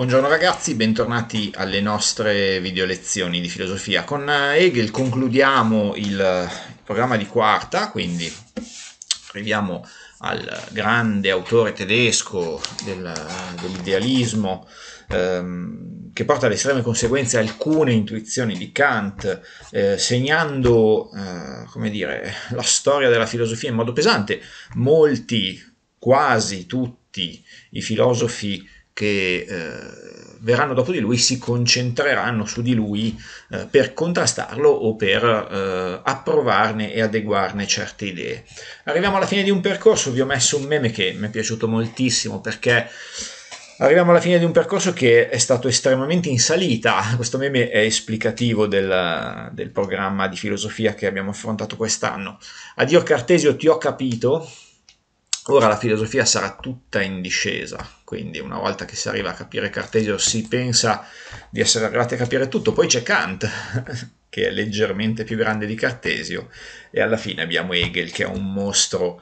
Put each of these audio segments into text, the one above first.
Buongiorno ragazzi, bentornati alle nostre video lezioni di filosofia. Con eh, Hegel concludiamo il programma di quarta, quindi arriviamo al grande autore tedesco del, dell'idealismo ehm, che porta alle estreme conseguenze alcune intuizioni di Kant, eh, segnando eh, come dire, la storia della filosofia in modo pesante. Molti, quasi tutti i filosofi che eh, verranno dopo di lui si concentreranno su di lui eh, per contrastarlo o per eh, approvarne e adeguarne certe idee. Arriviamo alla fine di un percorso, vi ho messo un meme che mi è piaciuto moltissimo perché arriviamo alla fine di un percorso che è stato estremamente in salita. Questo meme è esplicativo del, del programma di filosofia che abbiamo affrontato quest'anno. Addio Cartesio, ti ho capito Ora la filosofia sarà tutta in discesa, quindi una volta che si arriva a capire Cartesio si pensa di essere arrivati a capire tutto, poi c'è Kant che è leggermente più grande di Cartesio e alla fine abbiamo Hegel che è un mostro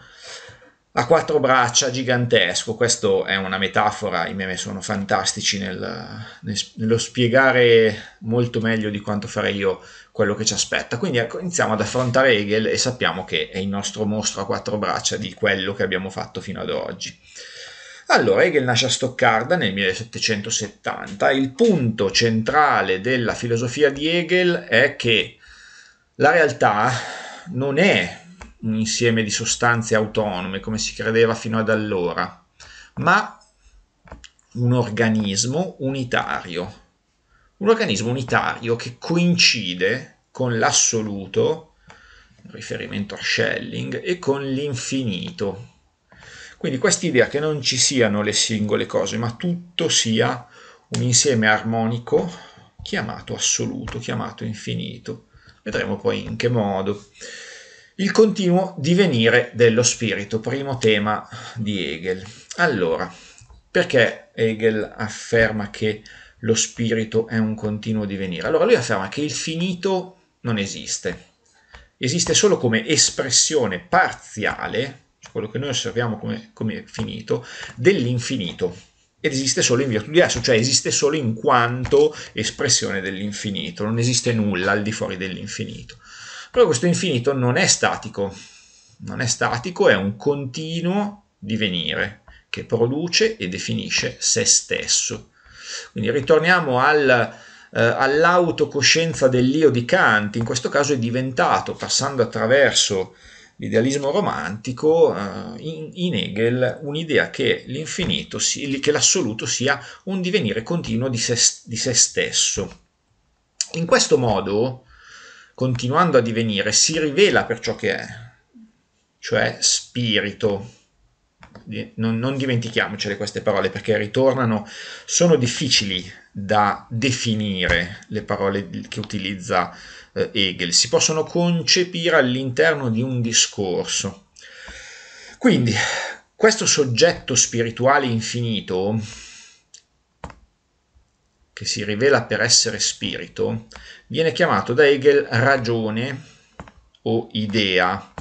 a quattro braccia gigantesco. Questa è una metafora, i meme sono fantastici nel, nel, nello spiegare molto meglio di quanto farei io quello che ci aspetta. Quindi ecco, iniziamo ad affrontare Hegel e sappiamo che è il nostro mostro a quattro braccia di quello che abbiamo fatto fino ad oggi. Allora, Hegel nasce a Stoccarda nel 1770. Il punto centrale della filosofia di Hegel è che la realtà non è un insieme di sostanze autonome come si credeva fino ad allora, ma un organismo unitario, un organismo unitario che coincide con l'assoluto, riferimento a Schelling, e con l'infinito. Quindi quest'idea che non ci siano le singole cose, ma tutto sia un insieme armonico chiamato assoluto, chiamato infinito. Vedremo poi in che modo. Il continuo divenire dello spirito, primo tema di Hegel. Allora, perché Hegel afferma che lo spirito è un continuo divenire? Allora, lui afferma che il finito non esiste, esiste solo come espressione parziale, quello che noi osserviamo come, come finito, dell'infinito ed esiste solo in virtù di esso, cioè esiste solo in quanto espressione dell'infinito, non esiste nulla al di fuori dell'infinito. Però questo infinito non è statico, non è statico, è un continuo divenire che produce e definisce se stesso. Quindi ritorniamo al, eh, all'autocoscienza dell'io di Kant, in questo caso è diventato, passando attraverso l'idealismo romantico, eh, in, in, Hegel un'idea che l'infinito, si, che l'assoluto sia un divenire continuo di se, di se stesso. In questo modo continuando a divenire, si rivela per ciò che è, cioè spirito. Non, non dimentichiamocele queste parole perché ritornano, sono difficili da definire le parole che utilizza eh, Hegel, si possono concepire all'interno di un discorso. Quindi questo soggetto spirituale infinito che si rivela per essere spirito, viene chiamato da Hegel ragione o idea,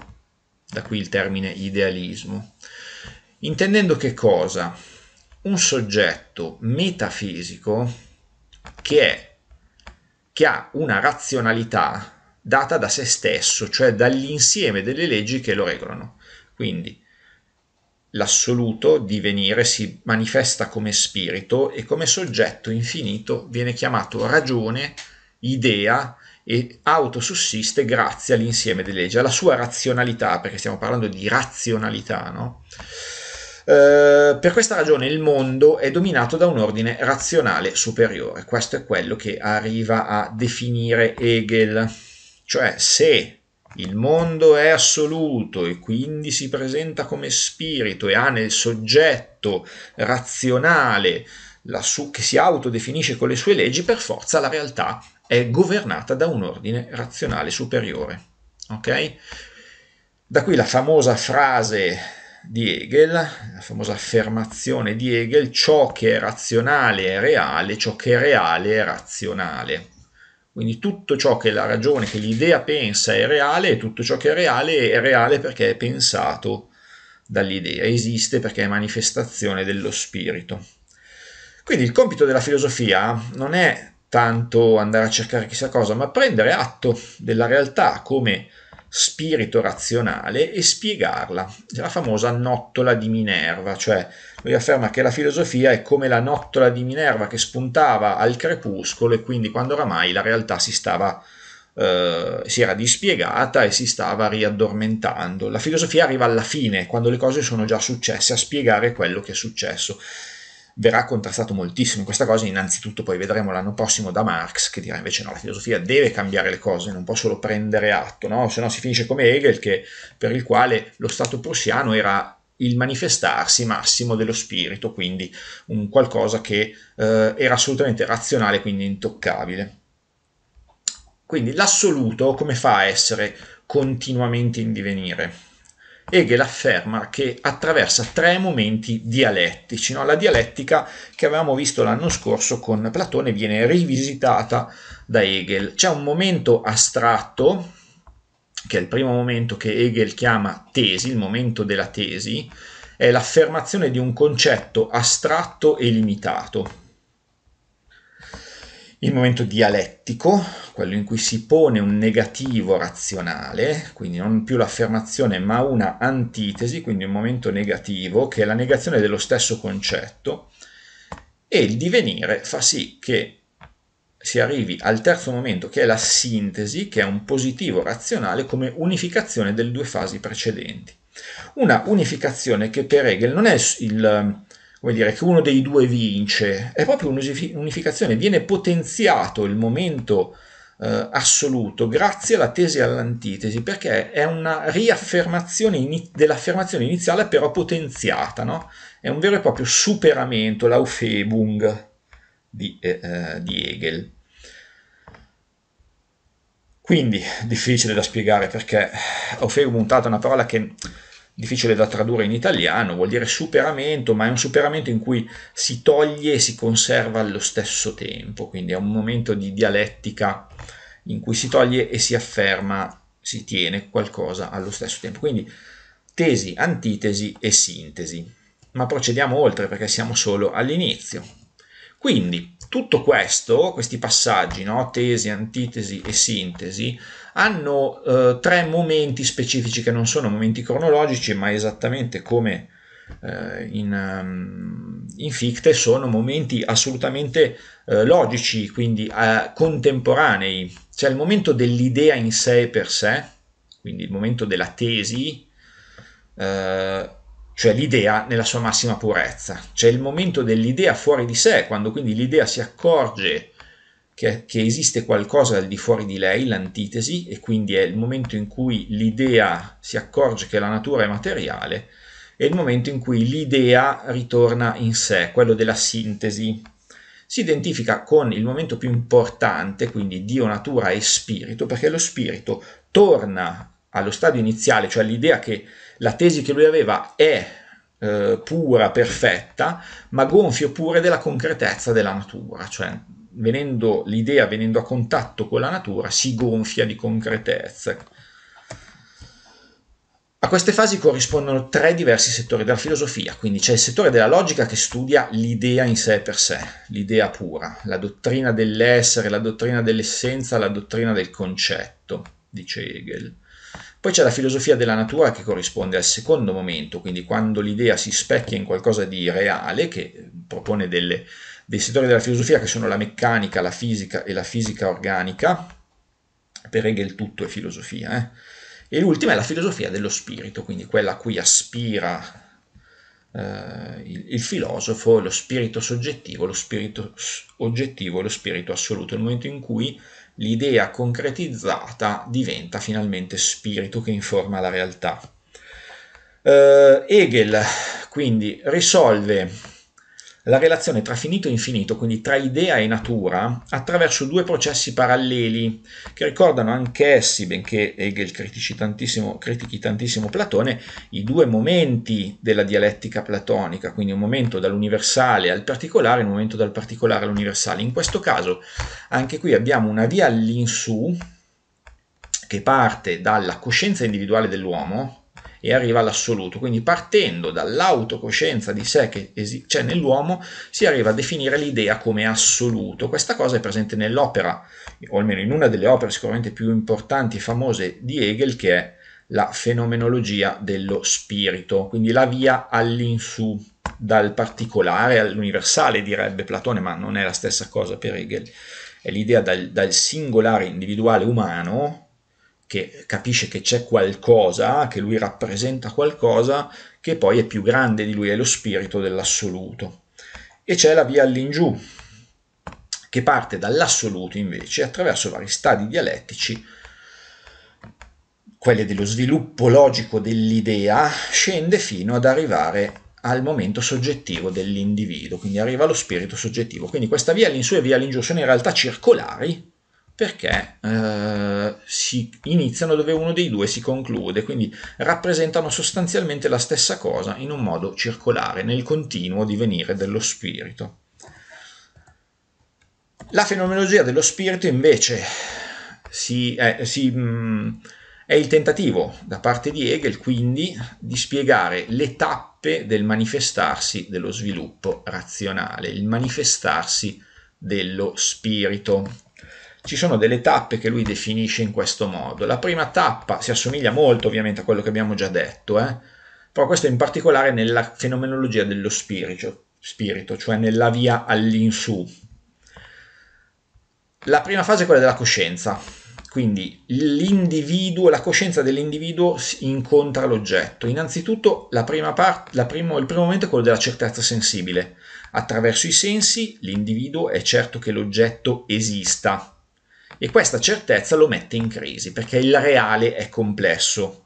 da qui il termine idealismo, intendendo che cosa? Un soggetto metafisico che, è, che ha una razionalità data da se stesso, cioè dall'insieme delle leggi che lo regolano. Quindi L'assoluto divenire si manifesta come spirito e come soggetto infinito viene chiamato ragione, idea e autosussiste grazie all'insieme delle leggi, alla sua razionalità, perché stiamo parlando di razionalità, no? Uh, per questa ragione il mondo è dominato da un ordine razionale superiore. Questo è quello che arriva a definire Hegel. Cioè, se il mondo è assoluto e quindi si presenta come spirito e ha nel soggetto razionale su- che si autodefinisce con le sue leggi, per forza la realtà è governata da un ordine razionale superiore. Ok? Da qui la famosa frase di Hegel, la famosa affermazione di Hegel, ciò che è razionale è reale, ciò che è reale è razionale. Quindi tutto ciò che la ragione, che l'idea pensa è reale e tutto ciò che è reale è reale perché è pensato dall'idea, esiste perché è manifestazione dello spirito. Quindi il compito della filosofia non è tanto andare a cercare chissà cosa, ma prendere atto della realtà come spirito razionale e spiegarla, la famosa nottola di Minerva, cioè lui afferma che la filosofia è come la nottola di Minerva che spuntava al crepuscolo e quindi quando oramai la realtà si stava eh, si era dispiegata e si stava riaddormentando. La filosofia arriva alla fine, quando le cose sono già successe, a spiegare quello che è successo verrà contrastato moltissimo questa cosa, innanzitutto poi vedremo l'anno prossimo da Marx che dirà invece no, la filosofia deve cambiare le cose, non può solo prendere atto, no? se no si finisce come Hegel che, per il quale lo Stato prussiano era il manifestarsi massimo dello spirito, quindi un qualcosa che eh, era assolutamente razionale, quindi intoccabile. Quindi l'assoluto come fa a essere continuamente in divenire? Hegel afferma che attraversa tre momenti dialettici. No? La dialettica che avevamo visto l'anno scorso con Platone viene rivisitata da Hegel. C'è un momento astratto, che è il primo momento che Hegel chiama tesi, il momento della tesi, è l'affermazione di un concetto astratto e limitato il momento dialettico, quello in cui si pone un negativo razionale, quindi non più l'affermazione ma una antitesi, quindi un momento negativo, che è la negazione dello stesso concetto, e il divenire fa sì che si arrivi al terzo momento che è la sintesi, che è un positivo razionale come unificazione delle due fasi precedenti. Una unificazione che per Hegel non è il, vuol dire, che uno dei due vince, è proprio un'unificazione, viene potenziato il momento eh, assoluto grazie alla tesi e all'antitesi, perché è una riaffermazione in, dell'affermazione iniziale però potenziata, no? è un vero e proprio superamento, l'aufebung di, eh, eh di Hegel. Quindi difficile da spiegare perché eh, Aufhebung è una parola che difficile da tradurre in italiano, vuol dire superamento, ma è un superamento in cui si toglie e si conserva allo stesso tempo, quindi è un momento di dialettica in cui si toglie e si afferma, si tiene qualcosa allo stesso tempo. Quindi tesi, antitesi e sintesi. Ma procediamo oltre perché siamo solo all'inizio. Quindi tutto questo, questi passaggi, no? tesi, antitesi e sintesi, hanno eh, tre momenti specifici che non sono momenti cronologici, ma esattamente come eh, in, ehm, in, Fichte sono momenti assolutamente eh, logici, quindi eh, contemporanei. C'è cioè, il momento dell'idea in sé per sé, quindi il momento della tesi, eh, cioè l'idea nella sua massima purezza. C'è cioè, il momento dell'idea fuori di sé, quando quindi l'idea si accorge che, che esiste qualcosa al di fuori di lei, l'antitesi, e quindi è il momento in cui l'idea si accorge che la natura è materiale e il momento in cui l'idea ritorna in sé, quello della sintesi. Si identifica con il momento più importante, quindi Dio, natura e spirito, perché lo spirito torna allo stadio iniziale, cioè all'idea che la tesi che lui aveva è eh, pura, perfetta, ma gonfio pure della concretezza della natura, cioè venendo, l'idea venendo a contatto con la natura si gonfia di concretezza. A queste fasi corrispondono tre diversi settori della filosofia, quindi c'è il settore della logica che studia l'idea in sé per sé, l'idea pura, la dottrina dell'essere, la dottrina dell'essenza, la dottrina del concetto, dice Hegel. Poi c'è la filosofia della natura che corrisponde al secondo momento, quindi quando l'idea si specchia in qualcosa di reale, che propone delle dei settori della filosofia che sono la meccanica, la fisica e la fisica organica, per Hegel tutto è filosofia, eh? e l'ultima è la filosofia dello spirito, quindi quella a cui aspira Uh, il, il, filosofo, lo spirito soggettivo, lo spirito oggettivo e lo spirito assoluto, il momento in cui l'idea concretizzata diventa finalmente spirito che informa la realtà. Uh, Hegel quindi risolve la relazione tra finito e infinito, quindi tra idea e natura, attraverso due processi paralleli che ricordano anch'essi, benché Hegel tantissimo, critichi tantissimo Platone, i due momenti della dialettica platonica, quindi un momento dall'universale al particolare e un momento dal particolare all'universale. In questo caso anche qui abbiamo una via all'insù che parte dalla coscienza individuale dell'uomo, e arriva all'assoluto. Quindi partendo dall'autocoscienza di sé che c'è nell'uomo si arriva a definire l'idea come assoluto. Questa cosa è presente nell'opera, o almeno in una delle opere sicuramente più importanti e famose di Hegel che è la fenomenologia dello spirito, quindi la via all'insù, dal particolare all'universale direbbe Platone, ma non è la stessa cosa per Hegel, è l'idea dal, dal singolare individuale umano che capisce che c'è qualcosa, che lui rappresenta qualcosa che poi è più grande di lui, è lo spirito dell'assoluto. E c'è la via all'ingiù, che parte dall'assoluto invece attraverso vari stadi dialettici, quelli dello sviluppo logico dell'idea, scende fino ad arrivare al momento soggettivo dell'individuo, quindi arriva allo spirito soggettivo. Quindi questa via all'insù e via all'ingiù sono in realtà circolari, perché eh, si iniziano dove uno dei due si conclude, quindi rappresentano sostanzialmente la stessa cosa in un modo circolare, nel continuo divenire dello spirito. La fenomenologia dello spirito invece si, eh, si, mh, mm, è il tentativo da parte di Hegel quindi di spiegare le tappe del manifestarsi dello sviluppo razionale, il manifestarsi dello spirito ci sono delle tappe che lui definisce in questo modo. La prima tappa si assomiglia molto ovviamente a quello che abbiamo già detto, eh? però questo è in particolare nella fenomenologia dello spirito, spirito cioè nella via all'insù. La prima fase è quella della coscienza, quindi l'individuo, la coscienza dell'individuo incontra l'oggetto. Innanzitutto part, primo, il primo momento è quello della certezza sensibile. Attraverso i sensi l'individuo è certo che l'oggetto esista e questa certezza lo mette in crisi perché il reale è complesso.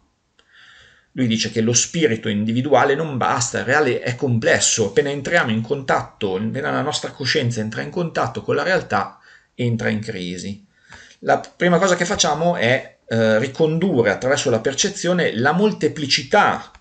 Lui dice che lo spirito individuale non basta, il reale è complesso, appena entriamo in contatto, appena la nostra coscienza entra in contatto con la realtà, entra in crisi. La prima cosa che facciamo è eh, ricondurre attraverso la percezione la molteplicità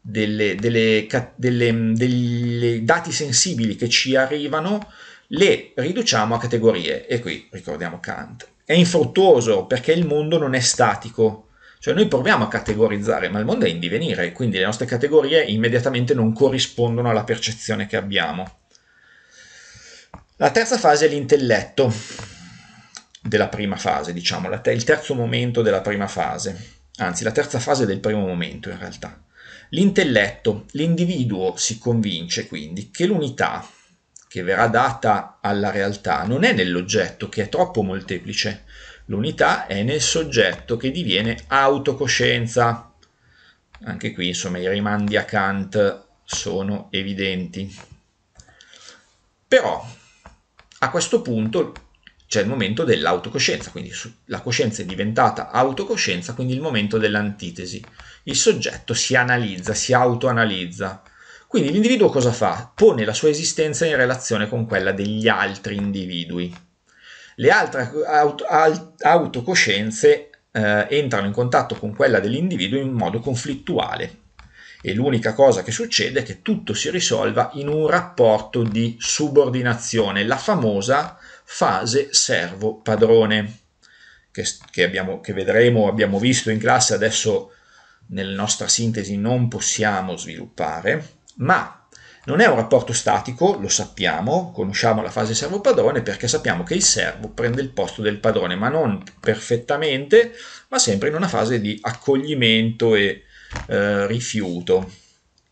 delle, delle, delle, dei dati sensibili che ci arrivano le riduciamo a categorie e qui ricordiamo Kant. È infruttuoso perché il mondo non è statico, cioè noi proviamo a categorizzare, ma il mondo è in divenire, quindi le nostre categorie immediatamente non corrispondono alla percezione che abbiamo. La terza fase è l'intelletto della prima fase, diciamo, il terzo momento della prima fase, anzi la terza fase del primo momento in realtà. L'intelletto, l'individuo si convince quindi che l'unità che verrà data alla realtà non è nell'oggetto che è troppo molteplice, l'unità è nel soggetto che diviene autocoscienza. Anche qui insomma i rimandi a Kant sono evidenti. Però a questo punto c'è il momento dell'autocoscienza, quindi la coscienza è diventata autocoscienza, quindi il momento dell'antitesi. Il soggetto si analizza, si autoanalizza quindi l'individuo cosa fa? Pone la sua esistenza in relazione con quella degli altri individui. Le altre autocoscienze eh, entrano in contatto con quella dell'individuo in modo conflittuale e l'unica cosa che succede è che tutto si risolva in un rapporto di subordinazione, la famosa fase servo-padrone, che, che, abbiamo, che vedremo, abbiamo visto in classe, adesso nella nostra sintesi non possiamo sviluppare, ma non è un rapporto statico, lo sappiamo, conosciamo la fase servo-padrone perché sappiamo che il servo prende il posto del padrone, ma non perfettamente, ma sempre in una fase di accoglimento e eh, rifiuto.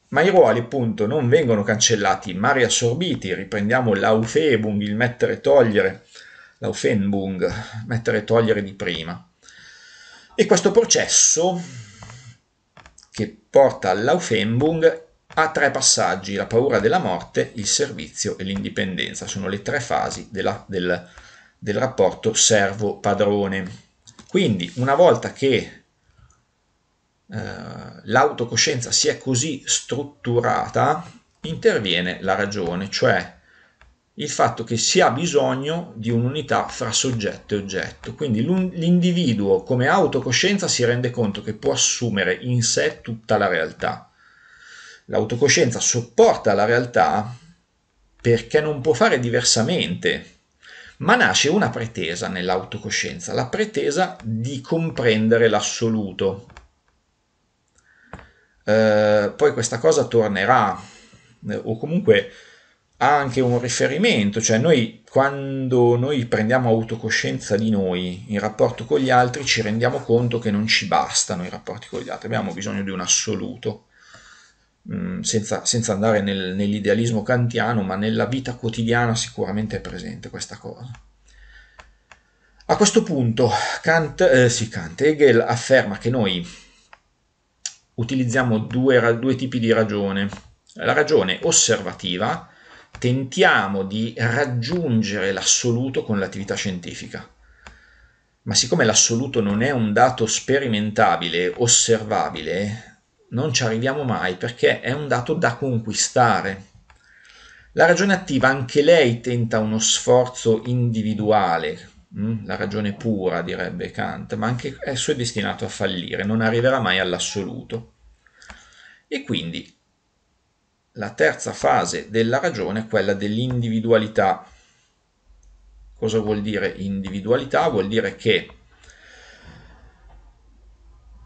Ma i ruoli appunto non vengono cancellati, ma riassorbiti. Riprendiamo l'aufebung, il mettere e togliere, l'aufenbung, mettere e togliere di prima. E questo processo che porta all'aufenbung ha tre passaggi, la paura della morte, il servizio e l'indipendenza. Sono le tre fasi della, del, del rapporto servo-padrone. Quindi una volta che eh, l'autocoscienza è così strutturata, interviene la ragione, cioè il fatto che si ha bisogno di un'unità fra soggetto e oggetto. Quindi l'individuo come autocoscienza si rende conto che può assumere in sé tutta la realtà l'autocoscienza sopporta la realtà perché non può fare diversamente, ma nasce una pretesa nell'autocoscienza, la pretesa di comprendere l'assoluto. Eh, poi questa cosa tornerà, eh, o comunque ha anche un riferimento, cioè noi quando noi prendiamo autocoscienza di noi in rapporto con gli altri ci rendiamo conto che non ci bastano i rapporti con gli altri, abbiamo bisogno di un assoluto. Mm, senza, senza, andare nel, nell'idealismo kantiano, ma nella vita quotidiana sicuramente è presente questa cosa. A questo punto Kant, eh, sì, Kant Hegel afferma che noi utilizziamo due, due tipi di ragione. La ragione osservativa, tentiamo di raggiungere l'assoluto con l'attività scientifica. Ma siccome l'assoluto non è un dato sperimentabile, osservabile, non ci arriviamo mai perché è un dato da conquistare. La ragione attiva, anche lei tenta uno sforzo individuale, mm? la ragione pura direbbe Kant, ma anche esso è destinato a fallire, non arriverà mai all'assoluto. E quindi la terza fase della ragione è quella dell'individualità. Cosa vuol dire individualità? Vuol dire che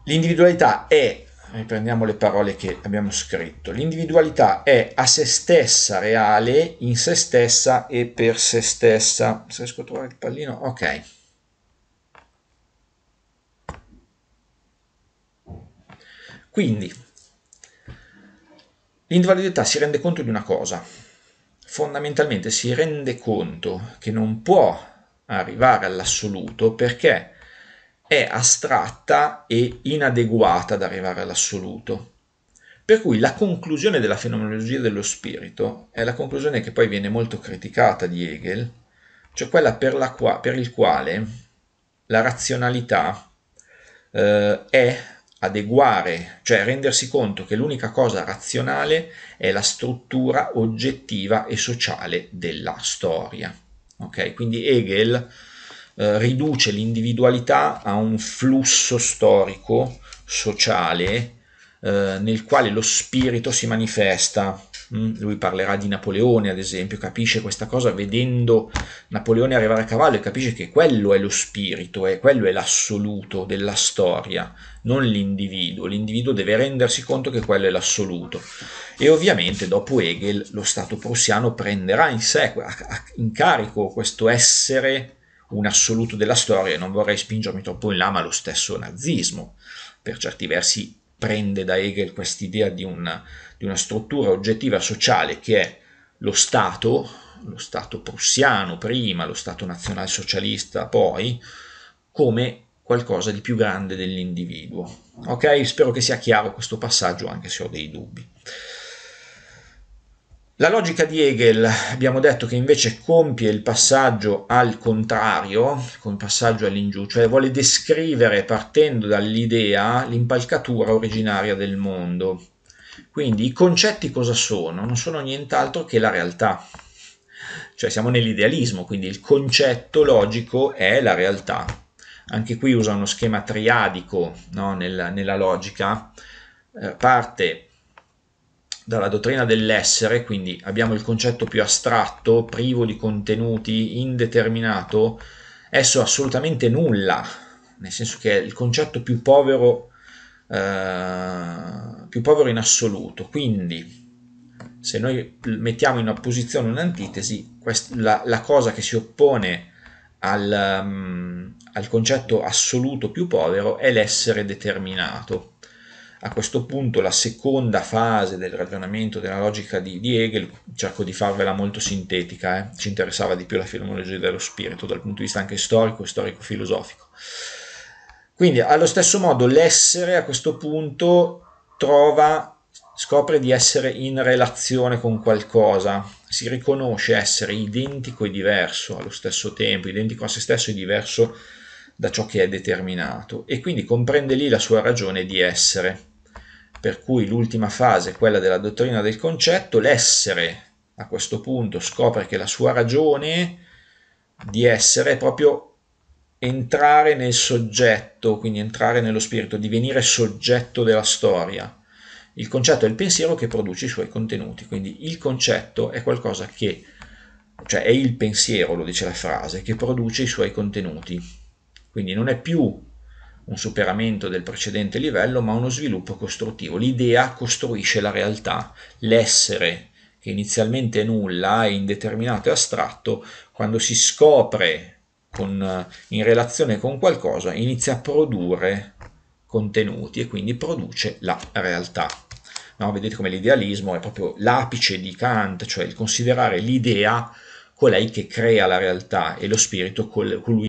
l'individualità è riprendiamo le parole che abbiamo scritto, l'individualità è a se stessa reale, in se stessa e per se stessa. Se riesco a trovare il pallino, ok. Quindi, l'individualità si rende conto di una cosa, fondamentalmente si rende conto che non può arrivare all'assoluto perché è astratta e inadeguata ad arrivare all'assoluto. Per cui la conclusione della fenomenologia dello spirito è la conclusione che poi viene molto criticata di Hegel, cioè quella per, la qua- per il quale la razionalità eh, è adeguare, cioè rendersi conto che l'unica cosa razionale è la struttura oggettiva e sociale della storia. Okay? Quindi Hegel eh, riduce l'individualità a un flusso storico, sociale, eh, nel quale lo spirito si manifesta. Mm, lui parlerà di Napoleone, ad esempio, capisce questa cosa vedendo Napoleone arrivare a cavallo e capisce che quello è lo spirito, è, eh, quello è l'assoluto della storia, non l'individuo. L'individuo deve rendersi conto che quello è l'assoluto. E ovviamente dopo Hegel lo Stato prussiano prenderà in sé, in carico questo essere un assoluto della storia, non vorrei spingermi troppo in là, ma lo stesso nazismo, per certi versi, prende da Hegel quest'idea di una, di una struttura oggettiva sociale che è lo Stato, lo Stato prussiano prima, lo Stato nazionalsocialista poi, come qualcosa di più grande dell'individuo. Ok? Spero che sia chiaro questo passaggio, anche se ho dei dubbi. La logica di Hegel abbiamo detto che invece compie il passaggio al contrario, con passaggio all'ingiù, cioè vuole descrivere partendo dall'idea l'impalcatura originaria del mondo. Quindi i concetti cosa sono? Non sono nient'altro che la realtà. Cioè siamo nell'idealismo, quindi il concetto logico è la realtà. Anche qui usa uno schema triadico no? nella, nella logica. Eh, parte dalla dottrina dell'essere, quindi abbiamo il concetto più astratto, privo di contenuti, indeterminato, esso è assolutamente nulla, nel senso che è il concetto più povero, eh, più povero in assoluto. Quindi, se noi mettiamo in opposizione un'antitesi, quest- la, la, cosa che si oppone al, um, al concetto assoluto più povero è l'essere determinato a questo punto la seconda fase del ragionamento della logica di, di Hegel, cerco di farvela molto sintetica, eh? ci interessava di più la filologia dello spirito dal punto di vista anche storico e storico-filosofico. Quindi allo stesso modo l'essere a questo punto trova, scopre di essere in relazione con qualcosa, si riconosce essere identico e diverso allo stesso tempo, identico a se stesso e diverso da ciò che è determinato e quindi comprende lì la sua ragione di essere per cui l'ultima fase quella della dottrina del concetto, l'essere a questo punto scopre che la sua ragione di essere è proprio entrare nel soggetto, quindi entrare nello spirito, divenire soggetto della storia. Il concetto è il pensiero che produce i suoi contenuti, quindi il concetto è qualcosa che, cioè è il pensiero, lo dice la frase, che produce i suoi contenuti. Quindi non è più un superamento del precedente livello, ma uno sviluppo costruttivo. L'idea costruisce la realtà, l'essere che inizialmente è nulla, è indeterminato e astratto, quando si scopre con, in relazione con qualcosa inizia a produrre contenuti e quindi produce la realtà. No, vedete come l'idealismo è proprio l'apice di Kant, cioè il considerare l'idea colei che crea la realtà e lo spirito col, colui